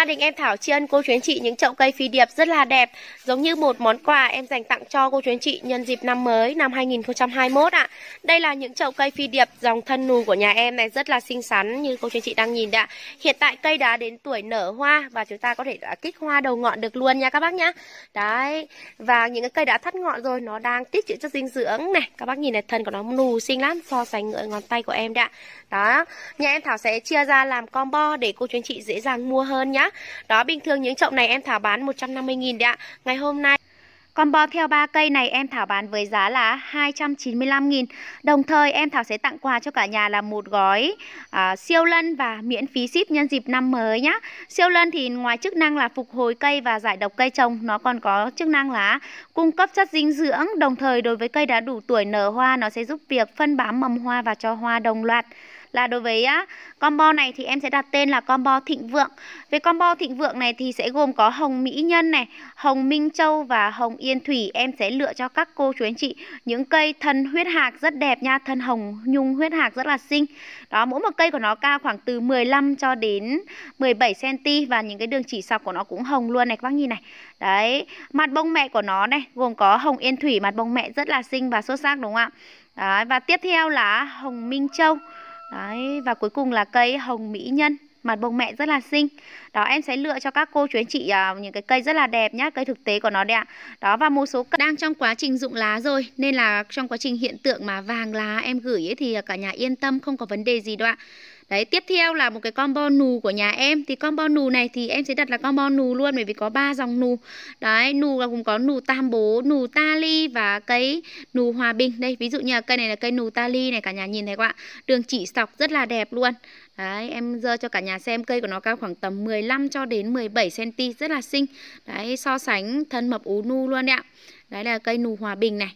Gia đình em Thảo tri ân cô chú anh chị những chậu cây phi điệp rất là đẹp, giống như một món quà em dành tặng cho cô chú anh chị nhân dịp năm mới năm 2021 ạ. Đây là những chậu cây phi điệp dòng thân nù của nhà em này rất là xinh xắn như cô chú anh chị đang nhìn đã. Hiện tại cây đã đến tuổi nở hoa và chúng ta có thể đã kích hoa đầu ngọn được luôn nha các bác nhá. Đấy. Và những cái cây đã thắt ngọn rồi nó đang tích trữ chất dinh dưỡng này. Các bác nhìn này thân của nó nù xinh lắm so sánh ngựa ngón tay của em đã đó nhà em thảo sẽ chia ra làm combo để cô chú anh chị dễ dàng mua hơn nhá đó bình thường những chậu này em thảo bán 150.000 đấy ạ ngày hôm nay Combo theo 3 cây này em Thảo bán với giá là 295.000 Đồng thời em Thảo sẽ tặng quà cho cả nhà là một gói à, siêu lân và miễn phí ship nhân dịp năm mới nhá Siêu lân thì ngoài chức năng là phục hồi cây và giải độc cây trồng Nó còn có chức năng là cung cấp chất dinh dưỡng Đồng thời đối với cây đã đủ tuổi nở hoa nó sẽ giúp việc phân bám mầm hoa và cho hoa đồng loạt là đối với á, combo này thì em sẽ đặt tên là combo thịnh vượng về combo thịnh vượng này thì sẽ gồm có hồng mỹ nhân này hồng minh châu và hồng yên thủy em sẽ lựa cho các cô chú anh chị những cây thân huyết hạc rất đẹp nha thân hồng nhung huyết hạc rất là xinh đó mỗi một cây của nó cao khoảng từ 15 cho đến 17 cm và những cái đường chỉ sọc của nó cũng hồng luôn này các bác nhìn này đấy mặt bông mẹ của nó này gồm có hồng yên thủy mặt bông mẹ rất là xinh và xuất sắc đúng không ạ Đấy, và tiếp theo là Hồng Minh Châu Đấy, và cuối cùng là cây hồng mỹ nhân mặt bông mẹ rất là xinh đó em sẽ lựa cho các cô chú anh chị à, những cái cây rất là đẹp nhá cây thực tế của nó đấy ạ đó và một số cây đang trong quá trình dụng lá rồi nên là trong quá trình hiện tượng mà vàng lá em gửi ấy thì cả nhà yên tâm không có vấn đề gì đâu ạ Đấy, tiếp theo là một cái combo nù của nhà em Thì combo nù này thì em sẽ đặt là combo nù luôn Bởi vì có ba dòng nù Đấy, nù là cũng có nù tam bố, nù tali và cây nù hòa bình Đây, ví dụ như là cây này là cây nù tali này Cả nhà nhìn thấy không ạ Đường chỉ sọc rất là đẹp luôn Đấy, em dơ cho cả nhà xem cây của nó cao khoảng tầm 15 cho đến 17cm Rất là xinh Đấy, so sánh thân mập ú nu luôn đấy ạ Đấy là cây nù hòa bình này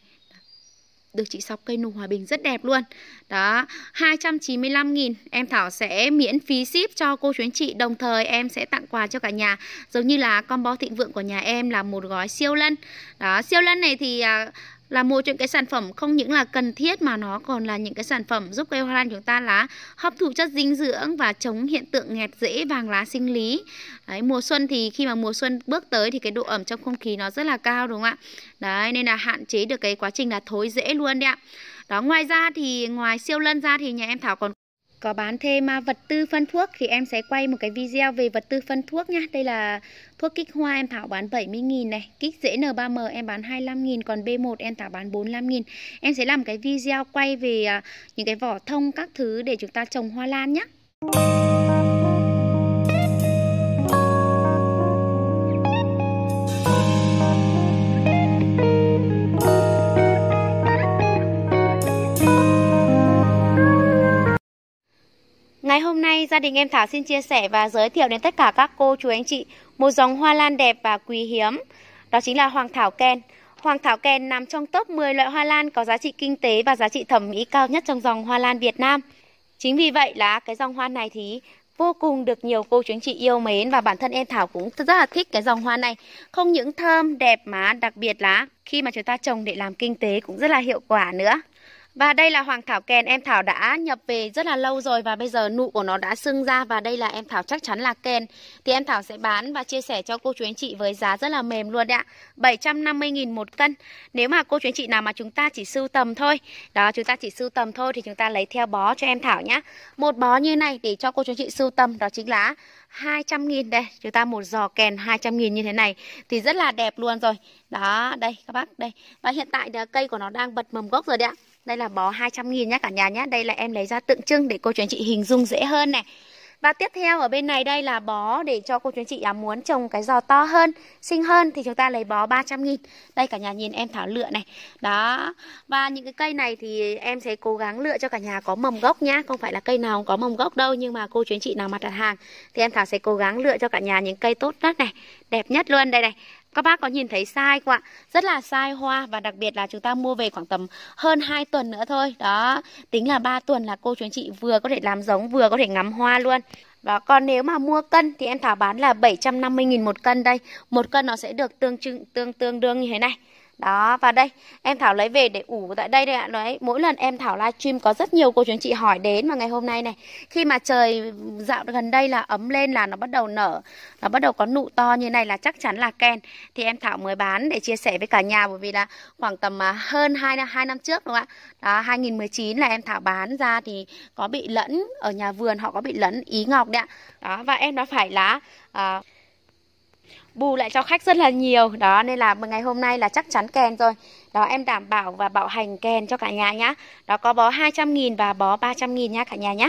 được chị sóc cây nụ hòa bình rất đẹp luôn đó 295.000 em Thảo sẽ miễn phí ship cho cô chú anh chị đồng thời em sẽ tặng quà cho cả nhà giống như là combo thịnh vượng của nhà em là một gói siêu lân đó siêu lân này thì à, là một trong cái sản phẩm không những là cần thiết mà nó còn là những cái sản phẩm giúp cây hoa lan chúng ta lá hấp thụ chất dinh dưỡng và chống hiện tượng nghẹt rễ vàng lá sinh lý. Đấy, mùa xuân thì khi mà mùa xuân bước tới thì cái độ ẩm trong không khí nó rất là cao đúng không ạ? Đấy nên là hạn chế được cái quá trình là thối rễ luôn đấy ạ. Đó ngoài ra thì ngoài siêu lân ra thì nhà em Thảo còn có bán thêm à, vật tư phân thuốc thì em sẽ quay một cái video về vật tư phân thuốc nhá. Đây là thuốc kích hoa em Thảo bán 70.000 này, kích dễ N3M em bán 25.000 còn B1 em Thảo bán 45.000. Em sẽ làm cái video quay về à, những cái vỏ thông các thứ để chúng ta trồng hoa lan nhé. gia đình em Thảo xin chia sẻ và giới thiệu đến tất cả các cô chú anh chị một dòng hoa lan đẹp và quý hiếm. Đó chính là Hoàng Thảo Ken. Hoàng Thảo Ken nằm trong top 10 loại hoa lan có giá trị kinh tế và giá trị thẩm mỹ cao nhất trong dòng hoa lan Việt Nam. Chính vì vậy là cái dòng hoa này thì vô cùng được nhiều cô chú anh chị yêu mến và bản thân em Thảo cũng rất là thích cái dòng hoa này. Không những thơm, đẹp mà đặc biệt là khi mà chúng ta trồng để làm kinh tế cũng rất là hiệu quả nữa. Và đây là hoàng thảo kèn em Thảo đã nhập về rất là lâu rồi và bây giờ nụ của nó đã sưng ra và đây là em Thảo chắc chắn là kèn. Thì em Thảo sẽ bán và chia sẻ cho cô chú anh chị với giá rất là mềm luôn đấy ạ. 750.000 một cân. Nếu mà cô chú anh chị nào mà chúng ta chỉ sưu tầm thôi, đó chúng ta chỉ sưu tầm thôi thì chúng ta lấy theo bó cho em Thảo nhá. Một bó như này để cho cô chú anh chị sưu tầm đó chính là 200.000 đây, chúng ta một giò kèn 200.000 như thế này thì rất là đẹp luôn rồi. Đó, đây các bác, đây. Và hiện tại cây của nó đang bật mầm gốc rồi đấy ạ. Đây là bó 200 nghìn nhá cả nhà nhá. Đây là em lấy ra tượng trưng để cô chú anh chị hình dung dễ hơn này. Và tiếp theo ở bên này đây là bó để cho cô chú anh chị à, muốn trồng cái giò to hơn, xinh hơn thì chúng ta lấy bó 300 nghìn. Đây cả nhà nhìn em thảo lựa này. Đó. Và những cái cây này thì em sẽ cố gắng lựa cho cả nhà có mầm gốc nhá, không phải là cây nào cũng có mầm gốc đâu nhưng mà cô chú anh chị nào mà đặt hàng thì em thảo sẽ cố gắng lựa cho cả nhà những cây tốt nhất này, đẹp nhất luôn đây này. Các bác có nhìn thấy sai không ạ? Rất là sai hoa và đặc biệt là chúng ta mua về khoảng tầm hơn 2 tuần nữa thôi. Đó, tính là 3 tuần là cô chú anh chị vừa có thể làm giống vừa có thể ngắm hoa luôn. và còn nếu mà mua cân thì em Thảo bán là 750.000 một cân đây. Một cân nó sẽ được tương tương tương đương như thế này đó và đây em thảo lấy về để ủ tại đây đây ạ đấy mỗi lần em thảo livestream có rất nhiều cô chú anh chị hỏi đến và ngày hôm nay này khi mà trời dạo gần đây là ấm lên là nó bắt đầu nở nó bắt đầu có nụ to như này là chắc chắn là ken thì em thảo mới bán để chia sẻ với cả nhà bởi vì là khoảng tầm à, hơn hai năm hai năm trước đúng không ạ đó 2019 là em thảo bán ra thì có bị lẫn ở nhà vườn họ có bị lẫn ý ngọc đấy ạ đó và em nó phải lá uh, à, bù lại cho khách rất là nhiều đó nên là ngày hôm nay là chắc chắn kèn rồi đó em đảm bảo và bảo hành kèn cho cả nhà nhá đó có bó 200.000 và bó 300.000 nhá cả nhà nhá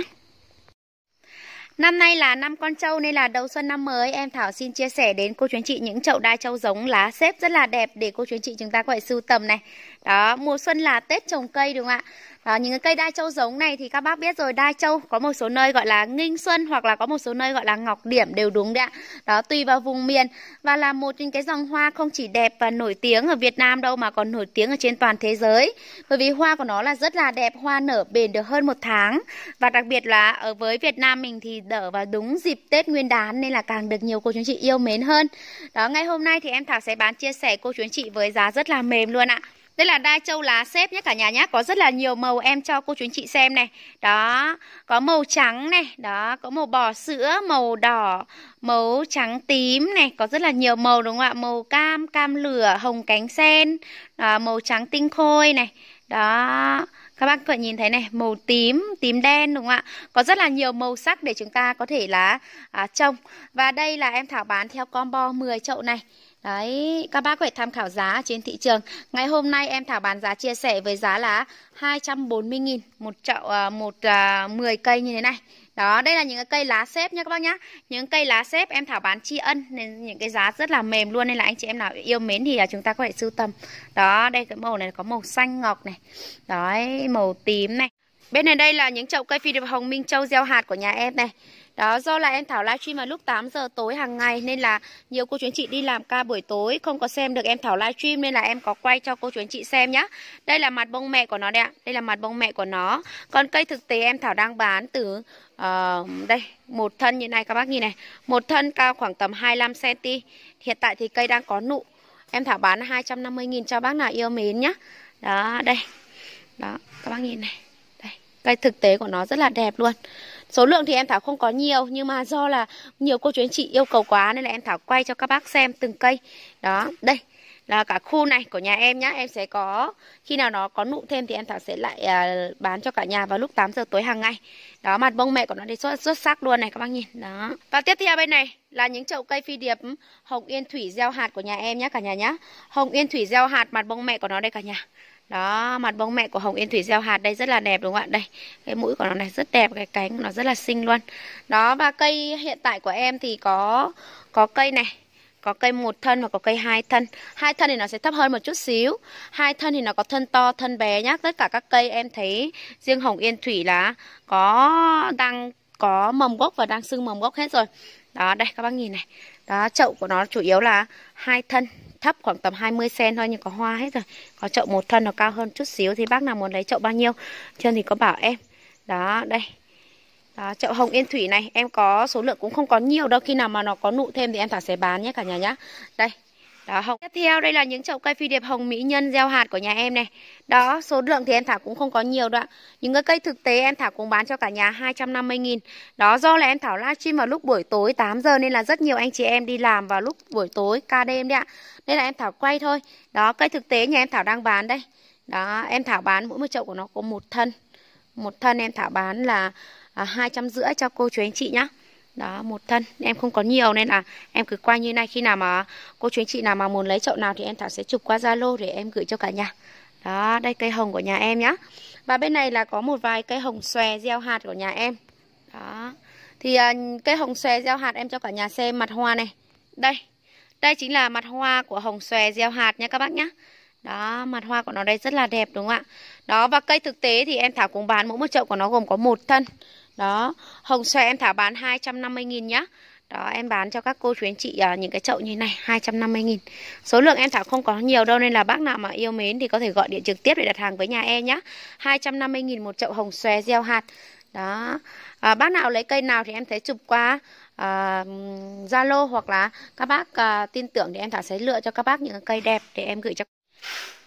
Năm nay là năm con trâu nên là đầu xuân năm mới em Thảo xin chia sẻ đến cô chú anh chị những chậu đa trâu giống lá xếp rất là đẹp để cô chú anh chị chúng ta có thể sưu tầm này. Đó, mùa xuân là Tết trồng cây đúng không ạ? À, những cái cây đai châu giống này thì các bác biết rồi đai châu có một số nơi gọi là nghinh xuân hoặc là có một số nơi gọi là ngọc điểm đều đúng đấy ạ. Đó tùy vào vùng miền và là một trong cái dòng hoa không chỉ đẹp và nổi tiếng ở Việt Nam đâu mà còn nổi tiếng ở trên toàn thế giới. Bởi vì hoa của nó là rất là đẹp, hoa nở bền được hơn một tháng và đặc biệt là ở với Việt Nam mình thì đỡ vào đúng dịp Tết Nguyên đán nên là càng được nhiều cô chú chị yêu mến hơn. Đó ngay hôm nay thì em Thảo sẽ bán chia sẻ cô chú chị với giá rất là mềm luôn ạ. Đây là đai châu lá xếp nhé cả nhà nhé. Có rất là nhiều màu em cho cô chú anh chị xem này. Đó, có màu trắng này, đó, có màu bò sữa, màu đỏ, màu trắng tím này, có rất là nhiều màu đúng không ạ? Màu cam, cam lửa, hồng cánh sen, đó, à, màu trắng tinh khôi này. Đó, các bác có thể nhìn thấy này, màu tím, tím đen đúng không ạ? Có rất là nhiều màu sắc để chúng ta có thể là à, trồng. Và đây là em thảo bán theo combo 10 chậu này. Đấy, các bác có thể tham khảo giá trên thị trường. Ngày hôm nay em Thảo bán giá chia sẻ với giá là 240.000 một chậu à, một uh, à, 10 cây như thế này. Đó, đây là những cái cây lá xếp nha các bác nhá. Những cây lá xếp em Thảo bán tri ân nên những cái giá rất là mềm luôn nên là anh chị em nào yêu mến thì à, chúng ta có thể sưu tầm. Đó, đây cái màu này có màu xanh ngọc này. Đấy, màu tím này. Bên này đây là những chậu cây phi điệp hồng Minh Châu gieo hạt của nhà em này. Đó do là em Thảo livestream vào lúc 8 giờ tối hàng ngày nên là nhiều cô chú anh chị đi làm ca buổi tối không có xem được em Thảo livestream nên là em có quay cho cô chú anh chị xem nhá. Đây là mặt bông mẹ của nó đây ạ. Đây là mặt bông mẹ của nó. Còn cây thực tế em Thảo đang bán từ uh, đây, một thân như này các bác nhìn này. Một thân cao khoảng tầm 25 cm. Hiện tại thì cây đang có nụ. Em Thảo bán 250 000 cho bác nào yêu mến nhá. Đó, đây. Đó, các bác nhìn này. Đây, cây thực tế của nó rất là đẹp luôn. Số lượng thì em Thảo không có nhiều nhưng mà do là nhiều cô chú anh chị yêu cầu quá nên là em Thảo quay cho các bác xem từng cây. Đó, đây là cả khu này của nhà em nhá, em sẽ có khi nào nó có nụ thêm thì em Thảo sẽ lại à, bán cho cả nhà vào lúc 8 giờ tối hàng ngày. Đó mặt bông mẹ của nó thì xuất xuất sắc luôn này các bác nhìn. Đó. Và tiếp theo bên này là những chậu cây phi điệp hồng yên thủy gieo hạt của nhà em nhá cả nhà nhá. Hồng yên thủy gieo hạt mặt bông mẹ của nó đây cả nhà đó mặt bông mẹ của hồng yên thủy gieo hạt đây rất là đẹp đúng không ạ đây cái mũi của nó này rất đẹp cái cánh nó rất là xinh luôn đó và cây hiện tại của em thì có có cây này có cây một thân và có cây hai thân hai thân thì nó sẽ thấp hơn một chút xíu hai thân thì nó có thân to thân bé nhá tất cả các cây em thấy riêng hồng yên thủy là có đang có mầm gốc và đang sưng mầm gốc hết rồi đó đây các bác nhìn này đó chậu của nó chủ yếu là hai thân thấp khoảng tầm 20 cm thôi nhưng có hoa hết rồi có chậu một thân nó cao hơn chút xíu thì bác nào muốn lấy chậu bao nhiêu chân thì có bảo em đó đây đó, chậu hồng yên thủy này em có số lượng cũng không có nhiều đâu khi nào mà nó có nụ thêm thì em thả sẽ bán nhé cả nhà nhá đây đó hồng. Tiếp theo đây là những chậu cây phi điệp hồng mỹ nhân gieo hạt của nhà em này. Đó, số lượng thì em thả cũng không có nhiều đâu ạ. Những cái cây thực tế em thả cũng bán cho cả nhà 250 000 Đó do là em thảo livestream vào lúc buổi tối 8 giờ nên là rất nhiều anh chị em đi làm vào lúc buổi tối ca đêm đấy ạ. Nên là em thảo quay thôi. Đó, cây thực tế nhà em thảo đang bán đây. Đó, em thảo bán mỗi một chậu của nó có một thân. Một thân em thảo bán là à, hai trăm rưỡi cho cô chú anh chị nhé đó một thân em không có nhiều nên là em cứ quay như này khi nào mà cô chú anh chị nào mà muốn lấy chậu nào thì em thảo sẽ chụp qua zalo để em gửi cho cả nhà đó đây cây hồng của nhà em nhá và bên này là có một vài cây hồng xòe gieo hạt của nhà em đó thì à, cây hồng xòe gieo hạt em cho cả nhà xem mặt hoa này đây đây chính là mặt hoa của hồng xòe gieo hạt nha các bác nhá đó, mặt hoa của nó đây rất là đẹp đúng không ạ? Đó, và cây thực tế thì em Thảo cũng bán mỗi một chậu của nó gồm có một thân. Đó, hồng xoe em Thảo bán 250 000 nhá. Đó, em bán cho các cô chú anh chị uh, những cái chậu như này 250 000 Số lượng em Thảo không có nhiều đâu nên là bác nào mà yêu mến thì có thể gọi điện trực tiếp để đặt hàng với nhà em nhá. 250 000 một chậu hồng xoe gieo hạt. Đó. À, bác nào lấy cây nào thì em thấy chụp qua ờ, Zalo uh, hoặc là các bác uh, tin tưởng thì em Thảo sẽ lựa cho các bác những cây đẹp để em gửi cho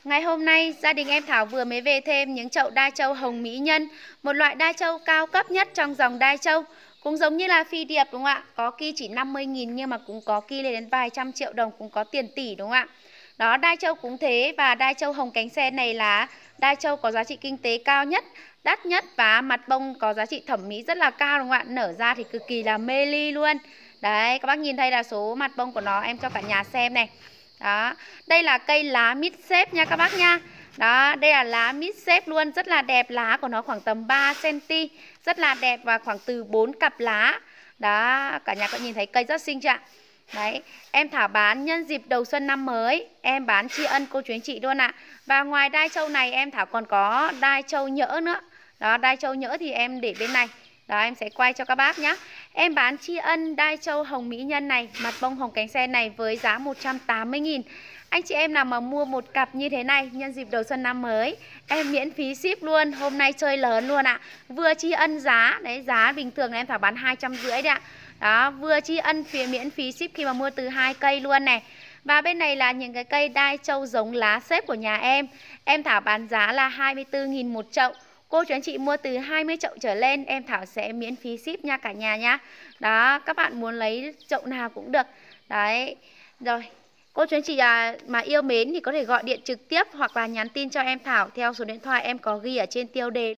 Ngày hôm nay, gia đình em Thảo vừa mới về thêm những chậu đa châu hồng mỹ nhân, một loại đa châu cao cấp nhất trong dòng đa châu. Cũng giống như là phi điệp đúng không ạ? Có kỳ chỉ 50 nghìn nhưng mà cũng có kỳ lên đến vài trăm triệu đồng, cũng có tiền tỷ đúng không ạ? Đó, đa châu cũng thế và đa châu hồng cánh sen này là đa châu có giá trị kinh tế cao nhất, đắt nhất và mặt bông có giá trị thẩm mỹ rất là cao đúng không ạ? Nở ra thì cực kỳ là mê ly luôn. Đấy, các bác nhìn thấy là số mặt bông của nó em cho cả nhà xem này đó đây là cây lá mít xếp nha các bác nha đó đây là lá mít xếp luôn rất là đẹp lá của nó khoảng tầm 3 cm rất là đẹp và khoảng từ 4 cặp lá đó cả nhà có nhìn thấy cây rất xinh chưa ạ Đấy, em thảo bán nhân dịp đầu xuân năm mới, em bán tri ân cô chú anh chị luôn ạ. Và ngoài đai châu này em thảo còn có đai châu nhỡ nữa. Đó, đai châu nhỡ thì em để bên này. Đó em sẽ quay cho các bác nhé Em bán tri ân đai châu hồng mỹ nhân này Mặt bông hồng cánh sen này với giá 180.000 anh chị em nào mà mua một cặp như thế này nhân dịp đầu xuân năm mới Em miễn phí ship luôn, hôm nay chơi lớn luôn ạ Vừa tri ân giá, đấy giá bình thường em thảo bán 250 đấy ạ Đó, vừa tri ân phía miễn phí ship khi mà mua từ hai cây luôn này và bên này là những cái cây đai châu giống lá xếp của nhà em Em Thảo bán giá là 24.000 một chậu Cô chú anh chị mua từ 20 chậu trở lên em Thảo sẽ miễn phí ship nha cả nhà nhá. Đó, các bạn muốn lấy chậu nào cũng được. Đấy. Rồi, Cô chú anh chị à, mà yêu mến thì có thể gọi điện trực tiếp hoặc là nhắn tin cho em Thảo theo số điện thoại em có ghi ở trên tiêu đề.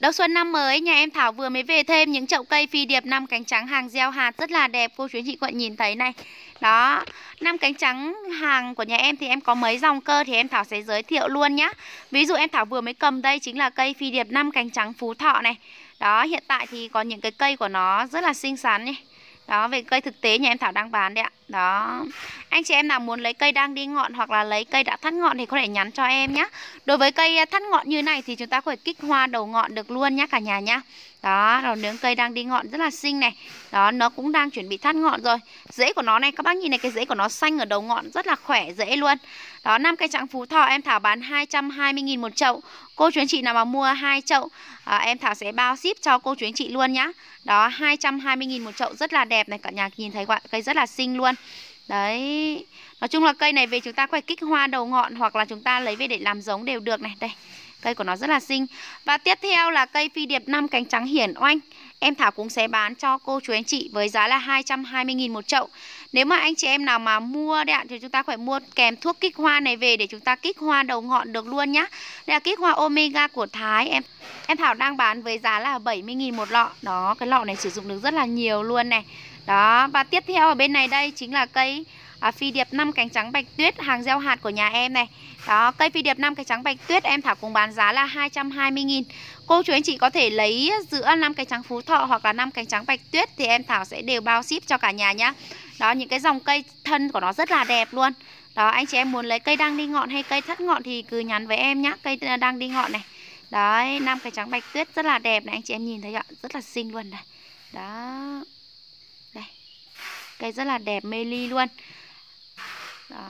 Đầu xuân năm mới, nhà em Thảo vừa mới về thêm những chậu cây phi điệp năm cánh trắng hàng gieo hạt rất là đẹp. Cô chú anh chị các nhìn thấy này. Đó, năm cánh trắng hàng của nhà em thì em có mấy dòng cơ thì em Thảo sẽ giới thiệu luôn nhá. Ví dụ em Thảo vừa mới cầm đây chính là cây phi điệp năm cánh trắng Phú Thọ này. Đó, hiện tại thì có những cái cây của nó rất là xinh xắn nhé. Đó, về cây thực tế nhà em Thảo đang bán đấy ạ đó anh chị em nào muốn lấy cây đang đi ngọn hoặc là lấy cây đã thắt ngọn thì có thể nhắn cho em nhé đối với cây à, thắt ngọn như này thì chúng ta có thể kích hoa đầu ngọn được luôn nhé cả nhà nhé đó rồi nướng cây đang đi ngọn rất là xinh này đó nó cũng đang chuẩn bị thắt ngọn rồi rễ của nó này các bác nhìn này cái rễ của nó xanh ở đầu ngọn rất là khỏe rễ luôn đó năm cây trạng phú thọ em thảo bán 220.000 một chậu cô chú anh chị nào mà mua hai chậu à, em thảo sẽ bao ship cho cô chú anh chị luôn nhá đó 220.000 một chậu rất là đẹp này cả nhà nhìn thấy cây rất là xinh luôn Đấy Nói chung là cây này về chúng ta phải kích hoa đầu ngọn Hoặc là chúng ta lấy về để làm giống đều được này Đây Cây của nó rất là xinh Và tiếp theo là cây phi điệp 5 cánh trắng hiển oanh Em Thảo cũng sẽ bán cho cô chú anh chị với giá là 220.000 một chậu Nếu mà anh chị em nào mà mua đấy ạ Thì chúng ta phải mua kèm thuốc kích hoa này về để chúng ta kích hoa đầu ngọn được luôn nhá Đây là kích hoa omega của Thái Em em Thảo đang bán với giá là 70.000 một lọ Đó cái lọ này sử dụng được rất là nhiều luôn này đó, và tiếp theo ở bên này đây chính là cây à, phi điệp 5 cánh trắng bạch tuyết hàng gieo hạt của nhà em này. Đó, cây phi điệp 5 cánh trắng bạch tuyết em thảo cùng bán giá là 220 000 Cô chú anh chị có thể lấy giữa 5 cánh trắng phú thọ hoặc là 5 cánh trắng bạch tuyết thì em thảo sẽ đều bao ship cho cả nhà nhá. Đó, những cái dòng cây thân của nó rất là đẹp luôn. Đó, anh chị em muốn lấy cây đang đi ngọn hay cây thất ngọn thì cứ nhắn với em nhá, cây ờ, đang đi ngọn này. Đấy, năm cái trắng bạch tuyết rất là đẹp này anh chị em nhìn thấy ạ, rất là xinh luôn này. Đó. Cây rất là đẹp mê ly luôn Đó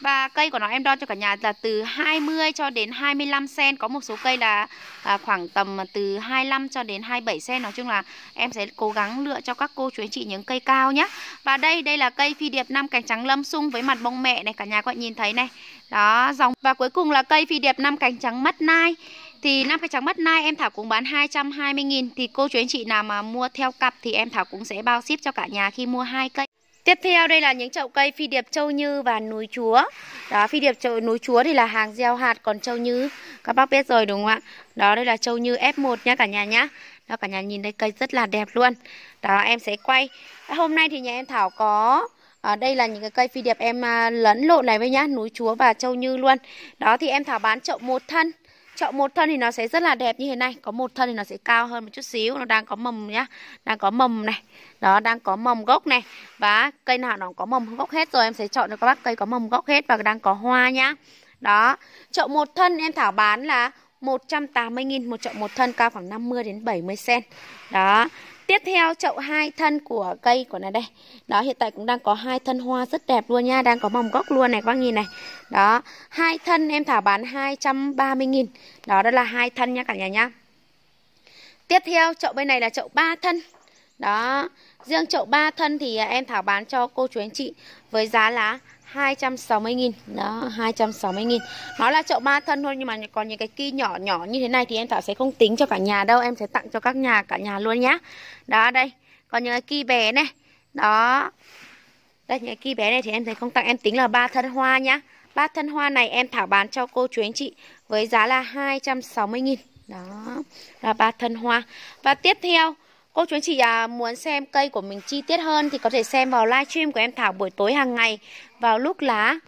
và cây của nó em đo cho cả nhà là từ 20 cho đến 25 cm Có một số cây là à, khoảng tầm từ 25 cho đến 27 cm Nói chung là em sẽ cố gắng lựa cho các cô chú anh chị những cây cao nhé Và đây, đây là cây phi điệp năm cành trắng lâm sung với mặt bông mẹ này Cả nhà các nhìn thấy này Đó, dòng Và cuối cùng là cây phi điệp năm cành trắng mắt nai thì 5 cái trắng bắt nai em Thảo cũng bán 220 nghìn Thì cô chú anh chị nào mà mua theo cặp thì em Thảo cũng sẽ bao ship cho cả nhà khi mua hai cây Tiếp theo đây là những chậu cây phi điệp châu như và núi chúa. Đó, phi điệp châu núi chúa thì là hàng gieo hạt còn châu như các bác biết rồi đúng không ạ? Đó đây là châu như F1 nhá cả nhà nhá. Đó cả nhà nhìn thấy cây rất là đẹp luôn. Đó em sẽ quay. À, hôm nay thì nhà em Thảo có à, đây là những cái cây phi điệp em à, lẫn lộn này với nhá, núi chúa và châu như luôn. Đó thì em Thảo bán chậu một thân chọn một thân thì nó sẽ rất là đẹp như thế này có một thân thì nó sẽ cao hơn một chút xíu nó đang có mầm nhá đang có mầm này đó đang có mầm gốc này và cây nào nó có mầm gốc hết rồi em sẽ chọn cho các bác cây có mầm gốc hết và đang có hoa nhá đó chậu một thân em thảo bán là 180.000 một chậu một thân cao khoảng 50 đến 70 cm. Đó, Tiếp theo chậu hai thân của cây của này đây. Đó hiện tại cũng đang có hai thân hoa rất đẹp luôn nha, đang có mầm gốc luôn này các bác nhìn này. Đó, hai thân em thả bán 230 000 Đó đó là hai thân nha cả nhà nhá. Tiếp theo chậu bên này là chậu ba thân. Đó, riêng chậu ba thân thì em thảo bán cho cô chú anh chị với giá là 260.000 đó 260.000 nó là chậu ba thân thôi nhưng mà còn những cái ki nhỏ nhỏ như thế này thì em Thảo sẽ không tính cho cả nhà đâu em sẽ tặng cho các nhà cả nhà luôn nhá đó đây còn những cái ki bé này đó đây những cái ki bé này thì em thấy không tặng em tính là ba thân hoa nhá ba thân hoa này em Thảo bán cho cô chú anh chị với giá là 260.000 đó là ba thân hoa và tiếp theo Cô chú anh chị à, muốn xem cây của mình chi tiết hơn thì có thể xem vào livestream của em Thảo buổi tối hàng ngày vào lúc là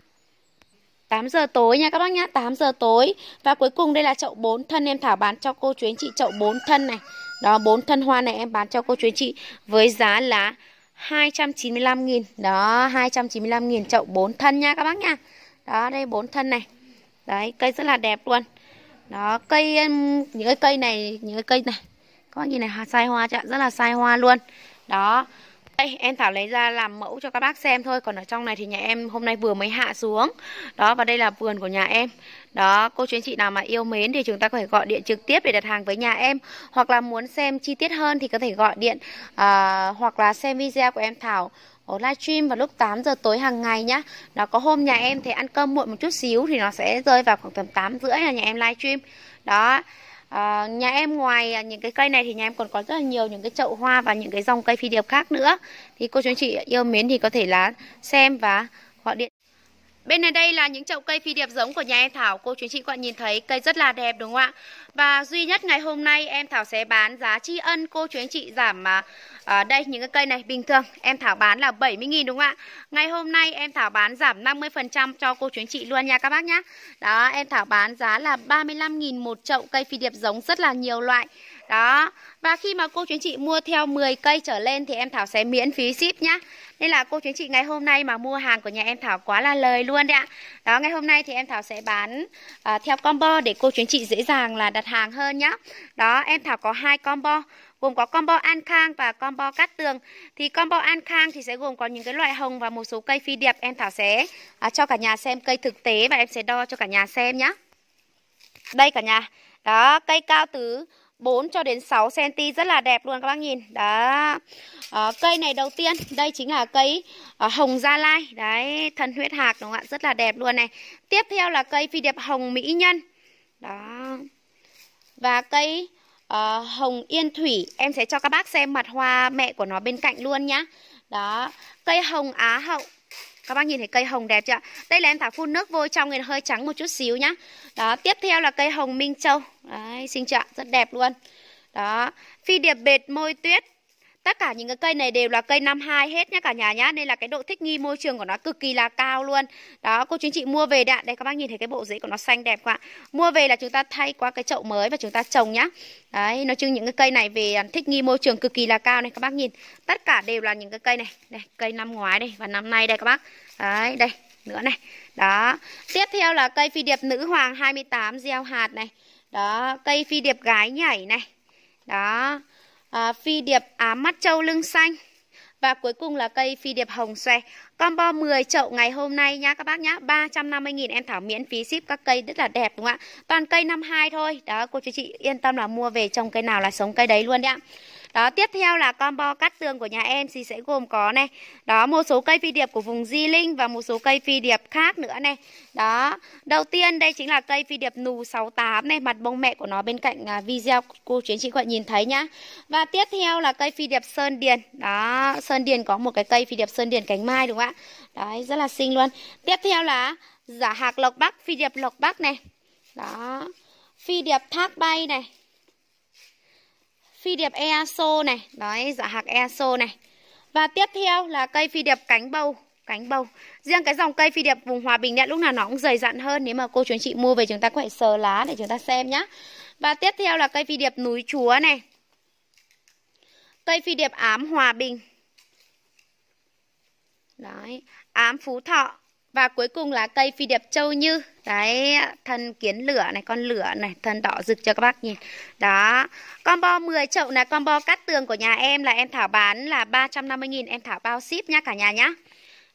8 giờ tối nha các bác nhá, 8 giờ tối. Và cuối cùng đây là chậu 4 thân em Thảo bán cho cô chú anh chị chậu 4 thân này. Đó 4 thân hoa này em bán cho cô chú anh chị với giá là 295 000 Đó, 295 000 chậu 4 thân nha các bác nha. Đó, đây 4 thân này. Đấy, cây rất là đẹp luôn. Đó, cây những cái cây này, những cái cây này. Các bác nhìn này, sai hoa chưa ạ? Rất là sai hoa luôn. Đó. Đây, em Thảo lấy ra làm mẫu cho các bác xem thôi Còn ở trong này thì nhà em hôm nay vừa mới hạ xuống Đó, và đây là vườn của nhà em Đó, cô chú anh chị nào mà yêu mến thì chúng ta có thể gọi điện trực tiếp để đặt hàng với nhà em Hoặc là muốn xem chi tiết hơn thì có thể gọi điện uh, Hoặc là xem video của em Thảo ở livestream vào lúc 8 giờ tối hàng ngày nhá. Đó có hôm nhà em thì ăn cơm muộn một chút xíu thì nó sẽ rơi vào khoảng tầm 8 rưỡi là nhà em livestream. Đó. À, nhà em ngoài à, những cái cây này thì nhà em còn có rất là nhiều những cái chậu hoa và những cái dòng cây phi điệp khác nữa. Thì cô chú anh chị yêu mến thì có thể là xem và gọi điện Bên này đây là những chậu cây phi điệp giống của nhà em Thảo. Cô chú chị quan nhìn thấy cây rất là đẹp đúng không ạ? Và duy nhất ngày hôm nay em Thảo sẽ bán giá tri ân cô chú anh chị giảm mà à, đây những cái cây này bình thường em Thảo bán là 70 000 đúng không ạ? Ngày hôm nay em Thảo bán giảm 50% cho cô chú anh chị luôn nha các bác nhá. Đó, em Thảo bán giá là 35 000 một chậu cây phi điệp giống rất là nhiều loại. Đó. Và khi mà cô chú anh chị mua theo 10 cây trở lên thì em Thảo sẽ miễn phí ship nhá. Nên là cô chú anh chị ngày hôm nay mà mua hàng của nhà em Thảo quá là lời luôn đấy ạ. Đó ngày hôm nay thì em Thảo sẽ bán uh, theo combo để cô chú anh chị dễ dàng là đặt hàng hơn nhá. Đó em Thảo có hai combo gồm có combo an khang và combo cát tường thì combo an khang thì sẽ gồm có những cái loại hồng và một số cây phi đẹp em thảo sẽ à, cho cả nhà xem cây thực tế và em sẽ đo cho cả nhà xem nhá đây cả nhà đó cây cao từ 4 cho đến 6 cm rất là đẹp luôn các bác nhìn. Đó. À, cây này đầu tiên, đây chính là cây à, hồng Gia Lai. Đấy, thân huyết hạc đúng không ạ? Rất là đẹp luôn này. Tiếp theo là cây phi điệp hồng mỹ nhân. Đó. Và cây à, hồng yên thủy, em sẽ cho các bác xem mặt hoa mẹ của nó bên cạnh luôn nhá. Đó. Cây hồng á hậu các bác nhìn thấy cây hồng đẹp chưa ạ? Đây là em thả phun nước vôi trong người hơi trắng một chút xíu nhá. Đó, tiếp theo là cây hồng Minh Châu. Đấy, xinh chưa Rất đẹp luôn. Đó, phi điệp bệt môi tuyết Tất cả những cái cây này đều là cây năm hai hết nhá cả nhà nhá, nên là cái độ thích nghi môi trường của nó cực kỳ là cao luôn. Đó, cô chú anh chị mua về đấy Đây các bác nhìn thấy cái bộ rễ của nó xanh đẹp quá. Mua về là chúng ta thay qua cái chậu mới và chúng ta trồng nhá. Đấy, nói chung những cái cây này về à, thích nghi môi trường cực kỳ là cao này các bác nhìn. Tất cả đều là những cái cây này, đây, cây năm ngoái đây và năm nay đây các bác. Đấy, đây, nữa này. Đó. Tiếp theo là cây phi điệp nữ hoàng 28 gieo hạt này. Đó, cây phi điệp gái nhảy này. Đó à, phi điệp á mắt trâu lưng xanh và cuối cùng là cây phi điệp hồng xoè Combo 10 chậu ngày hôm nay nhá các bác nhá. 350.000 em Thảo miễn phí ship các cây rất là đẹp đúng không ạ? Toàn cây năm hai thôi. Đó cô chú chị yên tâm là mua về trồng cây nào là sống cây đấy luôn đấy ạ. Đó, tiếp theo là combo cắt tường của nhà em thì sẽ gồm có này. Đó, một số cây phi điệp của vùng Di Linh và một số cây phi điệp khác nữa này. Đó, đầu tiên đây chính là cây phi điệp nù 68 này, mặt bông mẹ của nó bên cạnh à, video cô chuyến chị gọi nhìn thấy nhá. Và tiếp theo là cây phi điệp sơn điền. Đó, sơn điền có một cái cây phi điệp sơn điền cánh mai đúng không ạ? Đấy, rất là xinh luôn. Tiếp theo là giả hạc lộc bắc, phi điệp lộc bắc này. Đó. Phi điệp thác bay này phi điệp EASO này, đấy dạ hạc EASO này. Và tiếp theo là cây phi điệp cánh bầu cánh bầu. Riêng cái dòng cây phi điệp vùng Hòa Bình Điện lúc nào nó cũng dày dặn hơn nếu mà cô chú anh chị mua về chúng ta có thể sờ lá để chúng ta xem nhá. Và tiếp theo là cây phi điệp núi chúa này. Cây phi điệp ám Hòa Bình. Đấy, ám Phú Thọ và cuối cùng là cây phi điệp châu như đấy thân kiến lửa này con lửa này thân đỏ rực cho các bác nhìn đó combo 10 chậu là combo cắt tường của nhà em là em thảo bán là 350.000 em thảo bao ship nha cả nhà nhá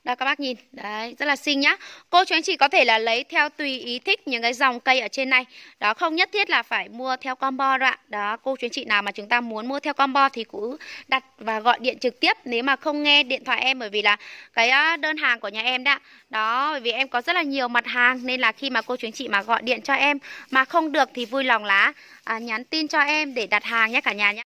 đây các bác nhìn, đấy, rất là xinh nhá. Cô chú anh chị có thể là lấy theo tùy ý thích những cái dòng cây ở trên này. Đó không nhất thiết là phải mua theo combo đâu ạ. Đó, cô chú anh chị nào mà chúng ta muốn mua theo combo thì cứ đặt và gọi điện trực tiếp nếu mà không nghe điện thoại em bởi vì là cái ờ, đơn hàng của nhà em đã. Đó, bởi vì em có rất là nhiều mặt hàng nên là khi mà cô chú anh chị mà gọi điện cho em mà không được thì vui lòng lá à, nhắn tin cho em để đặt hàng nhé cả nhà nhé.